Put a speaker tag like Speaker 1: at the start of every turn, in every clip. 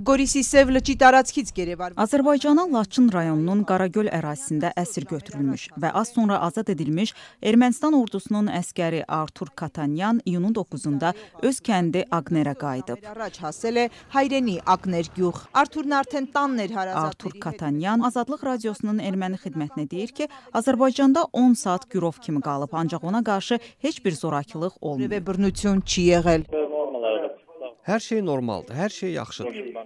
Speaker 1: Qorisi Sevləçi տարածքից Երևան Azərbaycanın Laçın rayonunun Qaragöl ərazisində əsir götürülmüş və az sonra azad edilmiş Ermənistan ordusunun əskəri Artur Katanyan iyunun 9-da öz kəndi Agnerə qayıdıb. Artur Katanyan Azadlıq radiosunun erməni xidmətinə deyir ki, Azərbaycanda 10 saat girov kimi qalıb, ancaq ona qarşı heç bir zorakılıq olmayıb. Hər şey normaldır, hər şey yaxşıdır.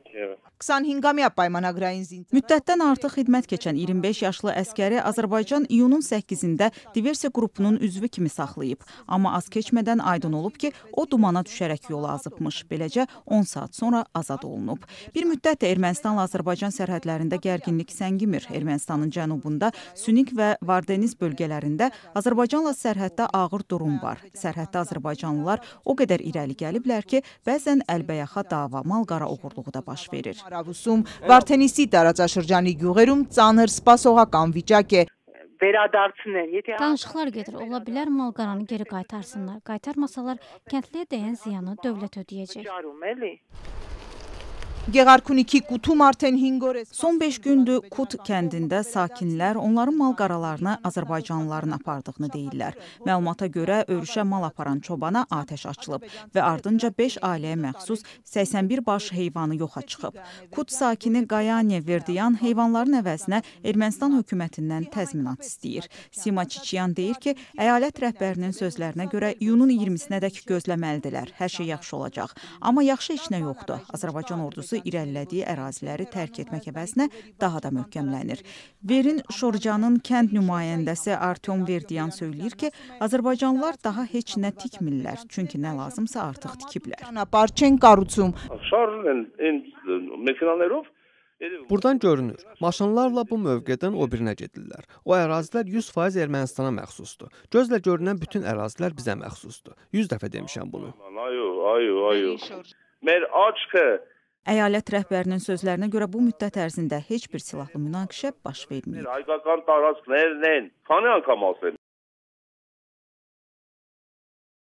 Speaker 1: 25-mya պայմանագրային զինծառայողների Müddətdən artıq xidmət keçən 25 yaşlı əsgəri Azərbaycan iyunun 8-də diversiya qrupunun üzvü kimi saxlayıb, amma az keçmədən aydın olub ki, o dumana düşərək yola azıbmış. Beləcə 10 saat sonra azad olunub. Bir müddət də Ermənistanla Azərbaycan sərhədlərində gərginlik səngimir. Ermənistanın cənubunda Sünik və Vardeniz bölgələrində Azərbaycanla sərhəddə ağır durum var. Sərhəddə azərbaycanlılar o qədər irəli gəliblər ki, bəzən əlbəyaxa dava, mal qara oğurluğu da baş verir. Արավուսում Վարդենիսի տարածաշրջանի գյուղերում ծանր սպասողական վիճակ է։ վերադարձնել, եթե Danışıqlar gedir. Ola bilər mal qaranı geri qaytarsınlar. Qaytarmasalar kəndliyə dəyən ziyanı dövlət ödəyəcək. Çarım, əli. Geyğarkuniki qutum artən 5 ore. Son 5 gündür Kut kəndində sakinlər onların mal qaralarını azərbaycanlıların apardığını deyirlər. Məlumata görə örüşə mal aparan çobana atəş açılıb və ardınca 5 ailəyə məxsus 81 baş heyvanı yoxa çıxıb. Kut sakini Qayane Verdiyan heyvanların əvəzinə Ermənistan hökumətindən təzminat istəyir. Sima Çiçiyan deyir ki, əyalət rəhbərinin sözlərinə görə iyunun 20-sinədək gözləməlidirlər. Hər şey yaxşı olacaq. Amma yaxşı heç nə yoxdur. Azərbaycan ordusu ordusu irəlilədiyi əraziləri tərk etmək əvəzinə daha da möhkəmlənir. Verin Şorcanın kənd nümayəndəsi Artyom Verdiyan söyləyir ki, azərbaycanlılar daha heç nə tikmirlər, çünki nə lazımsa artıq tikiblər. Çanaparçen qarucum. Şarın məkanlarov Buradan görünür, maşınlarla bu mövqedən o birinə gedirlər. O ərazilər 100% Ermənistana məxsusdur. Gözlə görünən bütün ərazilər bizə məxsusdur. 100 dəfə demişəm bunu. Ayo, ayo, ayo. Mer açka Əyalət rəhbərinin sözlərinə görə bu müddət ərzində heç bir silahlı münaqişə baş verməyib.